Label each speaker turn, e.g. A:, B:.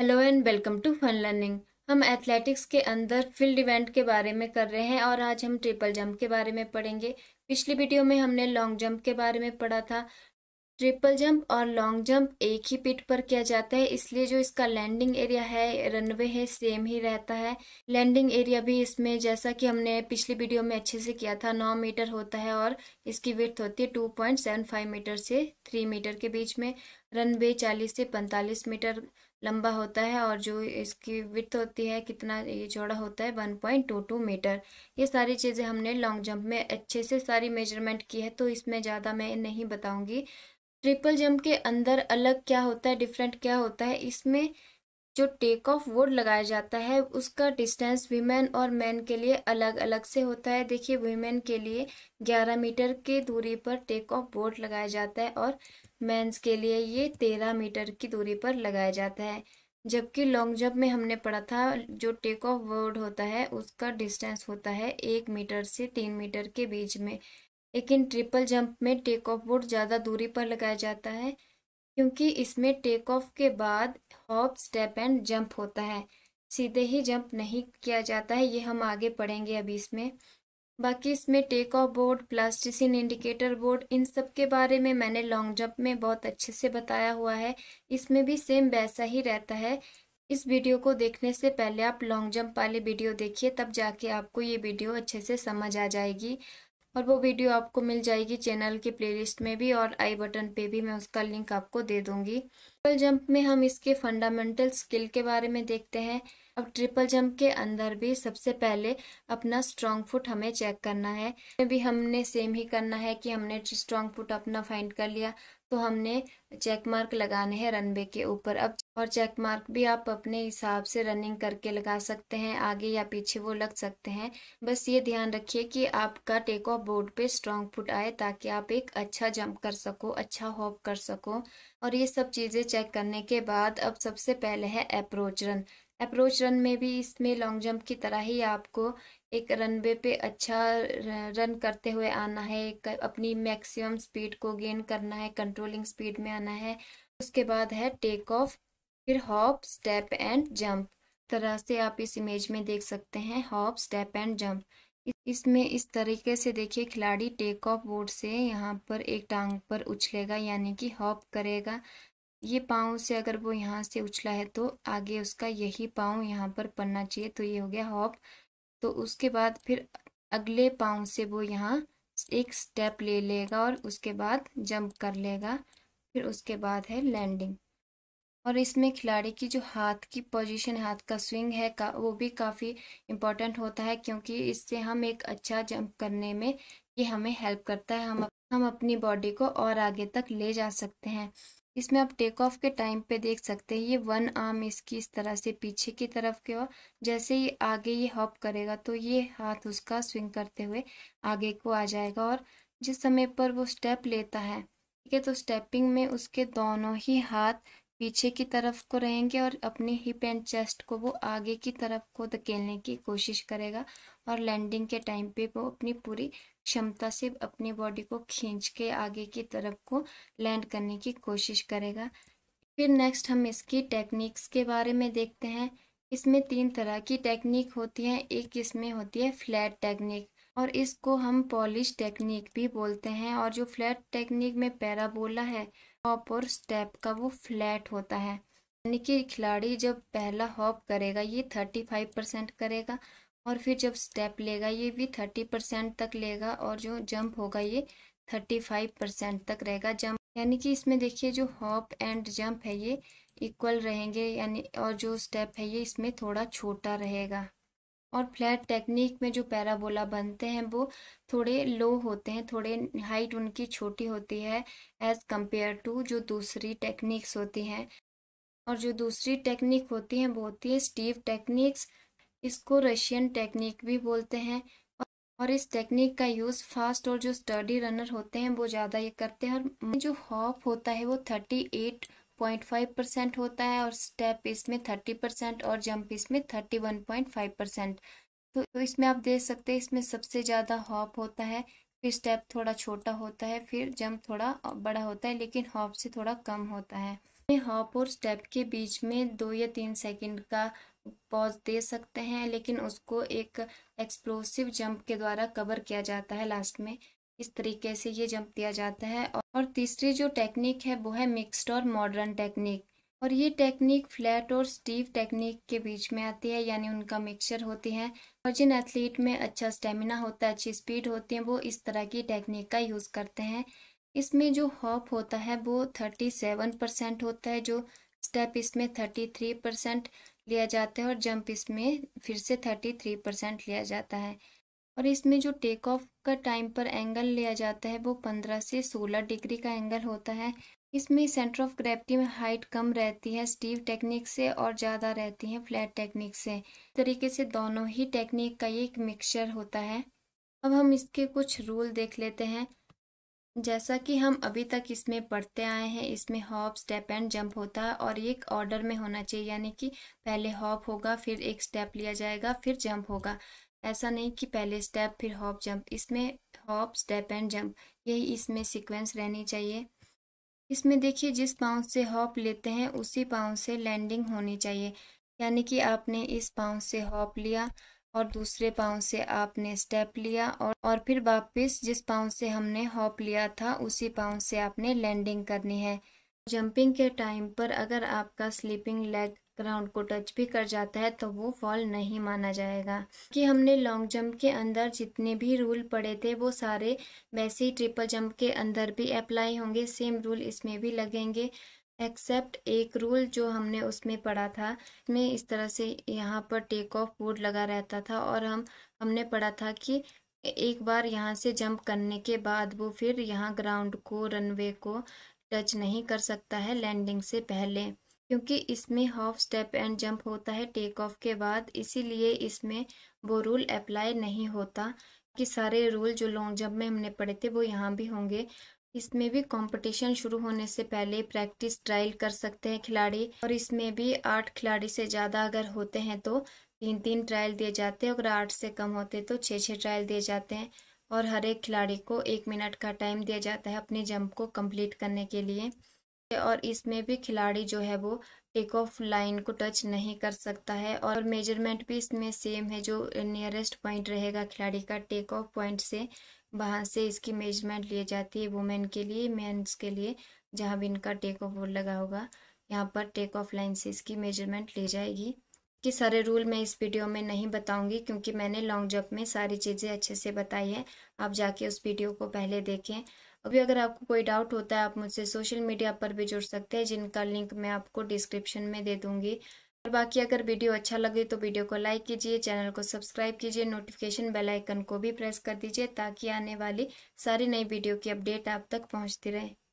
A: hello and welcome to fun learning हम athletics के अंदर फील्ड इवेंट के बारे में कर रहे हैं और आज हम ट्रिपल जंप के बारे में पढ़ेंगे पिछली वीडियो में हमने लॉन्ग जंप के बारे में पढ़ा था ट्रिपल जंप और लॉन्ग जंप एक ही पिट पर किया जाता है इसलिए जो इसका लैंडिंग एरिया है रनवे है सेम ही रहता है लैंडिंग एरिया भी इसमें जैसा कि हमने पिछली वीडियो में अच्छे से किया था नौ मीटर होता है और इसकी विथ्थ होती है two point seven five metre से थ्री मीटर के बीच में रनवे चालीस से पैंतालीस मीटर लंबा होता है और जो इसकी विथ होती है कितना ये चौड़ा होता है one point two two metre ये सारी चीज़ें हमने लॉन्ग जंप में अच्छे से सारी मेजरमेंट की है तो इसमें ज़्यादा मैं नहीं बताऊँगी ट्रिपल जंप के अंदर अलग क्या होता है डिफरेंट क्या होता है इसमें जो टेक ऑफ वोड लगाया जाता है उसका डिस्टेंस वीमेन और मैन के लिए अलग अलग से होता है देखिए वीमेन के लिए 11 मीटर के दूरी पर टेक ऑफ बोर्ड लगाया जाता है और मेंस के लिए ये तेरह मीटर की दूरी पर लगाया जाता है जबकि लॉन्ग जंप में हमने पढ़ा था जो टेक ऑफ वर्ड होता है उसका डिस्टेंस होता है एक मीटर से तीन मीटर के बीच में लेकिन ट्रिपल जंप में टेक ऑफ वर्ड ज़्यादा दूरी पर लगाया जाता है क्योंकि इसमें टेक ऑफ के बाद हॉप स्टेप एंड जंप होता है सीधे ही जंप नहीं किया जाता है ये हम आगे पढ़ेंगे अभी इसमें बाकी इसमें take off board plasticine indicator board इन सब के बारे में मैंने लॉन्ग जंप में बहुत अच्छे से बताया हुआ है इसमें भी सेम वैसा ही रहता है इस वीडियो को देखने से पहले आप लॉन्ग जंप वाली वीडियो देखिए तब जाके आपको ये वीडियो अच्छे से समझ आ जाएगी और वो वीडियो आपको मिल जाएगी चैनल के प्लेलिस्ट में भी और आई बटन पे भी मैं उसका लिंक आपको दे दूंगी ट्रिपल जंप में हम इसके फंडामेंटल स्किल के बारे में देखते हैं अब ट्रिपल जंप के अंदर भी सबसे पहले अपना स्ट्रांग फुट हमें चेक करना है भी हमने सेम ही करना है कि हमने स्ट्रॉन्ग फुट अपना फाइंड कर लिया तो हमने चेक मार्क लगाने हैं रनवे के ऊपर अब और चेक मार्क भी आप अपने हिसाब से रनिंग करके लगा सकते हैं आगे या पीछे वो लग सकते हैं बस ये ध्यान रखिए कि आपका टेक ऑफ बोर्ड पे स्ट्रॉन्ग फुट आए ताकि आप एक अच्छा जंप कर सको अच्छा हॉप कर सको और ये सब चीज़ें चेक करने के बाद अब सबसे पहले है अप्रोच रन अप्रोच रन में भी इसमें लॉन्ग जंप की तरह ही आपको एक रनवे पे अच्छा रन करते हुए आना है अपनी मैक्सिमम स्पीड को गेन करना है कंट्रोलिंग स्पीड में आना है उसके बाद है टेक ऑफ फिर हॉप स्टेप एंड जंप तरह से आप इस इमेज में देख सकते हैं हॉप स्टेप एंड जंप इसमें इस तरीके से देखिए खिलाड़ी टेक ऑफ बोर्ड से यहाँ पर एक टांग पर उछलेगा यानी कि हॉप करेगा ये पाँव से अगर वो यहाँ से उछला है तो आगे उसका यही पाँव यहाँ पर पड़ना चाहिए तो ये हो गया हॉप तो उसके बाद फिर अगले पाँव से वो यहाँ एक स्टेप ले लेगा और उसके बाद जंप कर लेगा फिर उसके बाद है लैंडिंग और इसमें खिलाड़ी की जो हाथ की पोजीशन हाथ का स्विंग है का वो भी काफ़ी इम्पोर्टेंट होता है क्योंकि इससे हम एक अच्छा जंप करने में ये हमें हेल्प करता है हम हम अपनी बॉडी को और आगे तक ले जा सकते हैं इसमें आप टेक ऑफ के टाइम पे देख सकते हैं ये वन आर्म इसकी इस तरह से पीछे की तरफ के और जैसे ही आगे ये हॉप करेगा तो ये हाथ उसका स्विंग करते हुए आगे को आ जाएगा और जिस समय पर वो स्टेप लेता है ठीक है तो स्टेपिंग में उसके दोनों ही हाथ पीछे की तरफ को रहेंगे और अपने हिप एंड चेस्ट को वो आगे की तरफ को धकेलने की कोशिश करेगा और लैंडिंग के टाइम पे वो अपनी पूरी क्षमता से अपनी बॉडी को खींच के आगे की तरफ को लैंड करने की कोशिश करेगा फिर नेक्स्ट हम इसकी टेक्निक्स के बारे में देखते हैं इसमें तीन तरह की टेक्निक होती है एक इसमें होती है फ्लैट टेक्निक और इसको हम पॉलिश टेक्निक भी बोलते हैं और जो फ्लैट टेक्निक में पैराबोला है हॉप और स्टेप का वो फ्लैट होता है यानी कि खिलाड़ी जब पहला हॉप करेगा ये थर्टी फाइव परसेंट करेगा और फिर जब स्टेप लेगा ये भी थर्टी परसेंट तक लेगा और जो जंप होगा ये थर्टी फाइव परसेंट तक रहेगा जंप यानी कि इसमें देखिए जो हॉप एंड जंप है ये इक्वल रहेंगे यानी और जो स्टेप है ये इसमें थोड़ा छोटा रहेगा और फ्लैट टेक्निक में जो पैराबोला बनते हैं वो थोड़े लो होते हैं थोड़े हाइट उनकी छोटी होती है एज़ कम्पेयर टू जो दूसरी टेक्निक्स होती हैं और जो दूसरी टेक्निक होती हैं वो होती है स्टीव टेक्निक्स इसको रशियन टेक्निक भी बोलते हैं और इस टेक्निक का यूज़ फास्ट और जो स्टडी रनर होते हैं वो ज़्यादा ये करते हैं और जो हॉप होता है वो thirty eight point five percent होता है और स्टेप इसमें थर्टी परसेंट और जंप इसमें thirty one point five percent तो, तो इसमें आप देख सकते हैं इसमें सबसे ज़्यादा हॉप होता है फिर स्टेप थोड़ा छोटा होता है फिर जंप थोड़ा बड़ा होता है लेकिन हॉप से थोड़ा कम होता है हॉप और स्टेप के बीच में दो या तीन सेकंड का पॉज दे सकते हैं लेकिन उसको एक एक्सप्लोसिव जंप के द्वारा कवर किया जाता है लास्ट में इस तरीके से ये जंप दिया जाता है और तीसरी जो टेक्निक है वो है मिक्सड और मॉडर्न टेक्निक और ये टेक्निक फ्लैट और स्टीव टेक्निक के बीच में आती है यानी उनका मिक्सचर होती है और जिन एथलीट में अच्छा स्टेमिना होता है अच्छी स्पीड होती है वो इस तरह की टेक्निक का यूज़ करते हैं इसमें जो हॉप होता है वो थर्टी सेवन परसेंट होता है जो स्टेप इसमें थर्टी थ्री परसेंट लिया जाता है और जंप इसमें फिर से थर्टी थ्री परसेंट लिया जाता है और इसमें जो टेक ऑफ का टाइम पर एंगल लिया जाता है वो पंद्रह से सोलह डिग्री का एंगल होता है इसमें सेंटर ऑफ ग्रेविटी में हाइट कम रहती है स्टीव टेक्निक से और ज़्यादा रहती है फ्लैट टेक्निक से तरीके से दोनों ही टेक्निक का एक मिक्सचर होता है अब हम इसके कुछ रूल देख लेते हैं जैसा कि हम अभी तक इसमें पढ़ते आए हैं इसमें हॉप स्टेप एंड जंप होता है और एक ऑर्डर में होना चाहिए यानी कि पहले हॉप होगा फिर एक स्टेप लिया जाएगा फिर जंप होगा ऐसा नहीं कि पहले स्टेप फिर हॉप जंप इसमें हॉप स्टेप एंड जंप यही इसमें सीक्वेंस रहनी चाहिए इसमें देखिए जिस पाँव से हॉप लेते हैं उसी पाँव से लैंडिंग होनी चाहिए यानी कि आपने इस पाँव से हॉप लिया और दूसरे पाँव से आपने स्टेप लिया और और फिर वापस जिस पाँव से हमने हॉप लिया था उसी पाँव से आपने लैंडिंग करनी है जंपिंग के टाइम पर अगर आपका स्लीपिंग लेग ग्राउंड को टच भी कर जाता है तो वो फॉल नहीं माना जाएगा कि हमने लॉन्ग जंप के अंदर जितने भी रूल पड़े थे वो सारे वैसे ही ट्रिपल जंप के अंदर भी अप्लाई होंगे सेम रूल इसमें भी लगेंगे एक्सेप्ट एक रूल जो हमने उसमें पढ़ा था में इस तरह से यहाँ पर टेक ऑफ बोर्ड लगा रहता था और हम हमने पढ़ा था कि एक बार यहाँ से जंप करने के बाद वो फिर यहाँ ग्राउंड को रनवे को टच नहीं कर सकता है लैंडिंग से पहले क्योंकि इसमें हाफ स्टेप एंड जंप होता है टेक ऑफ के बाद इसीलिए इसमें वो रूल अप्लाई नहीं होता कि सारे रूल जो लॉन्ग जंप में हमने पढ़े थे वो यहाँ भी होंगे इसमें भी कंपटीशन शुरू होने से पहले प्रैक्टिस ट्रायल कर सकते हैं खिलाड़ी और इसमें भी आठ खिलाड़ी से ज़्यादा अगर होते हैं तो तीन तीन ट्रायल दिए जाते हैं अगर आठ से कम होते तो छः छः ट्रायल दिए जाते हैं और हर एक खिलाड़ी को एक मिनट का टाइम दिया जाता है अपने जंप को कंप्लीट करने के लिए और इसमें भी खिलाड़ी जो है वो टेक ऑफ लाइन को टच नहीं कर सकता है और मेजरमेंट भी इसमें सेम है जो नियरेस्ट पॉइंट रहेगा खिलाड़ी का टेक ऑफ पॉइंट से वहाँ से इसकी मेजरमेंट लिए जाती है वुमेन के लिए मेन्स के लिए जहाँ भी इनका टेक ऑफ बोर्ड लगा होगा यहाँ पर टेक ऑफ लाइन से इसकी मेजरमेंट ली जाएगी कि सारे रूल मैं इस वीडियो में नहीं बताऊंगी क्योंकि मैंने लॉन्ग जंप में सारी चीज़ें अच्छे से बताई है आप जाके उस वीडियो को पहले देखें अभी अगर आपको कोई डाउट होता है आप मुझसे सोशल मीडिया पर भी जुड़ सकते हैं जिनका लिंक मैं आपको डिस्क्रिप्शन में दे दूंगी और बाकी अगर वीडियो अच्छा लगे तो वीडियो को लाइक कीजिए चैनल को सब्सक्राइब कीजिए नोटिफिकेशन बेल आइकन को भी प्रेस कर दीजिए ताकि आने वाली सारी नई वीडियो की अपडेट आप तक पहुंचती रहे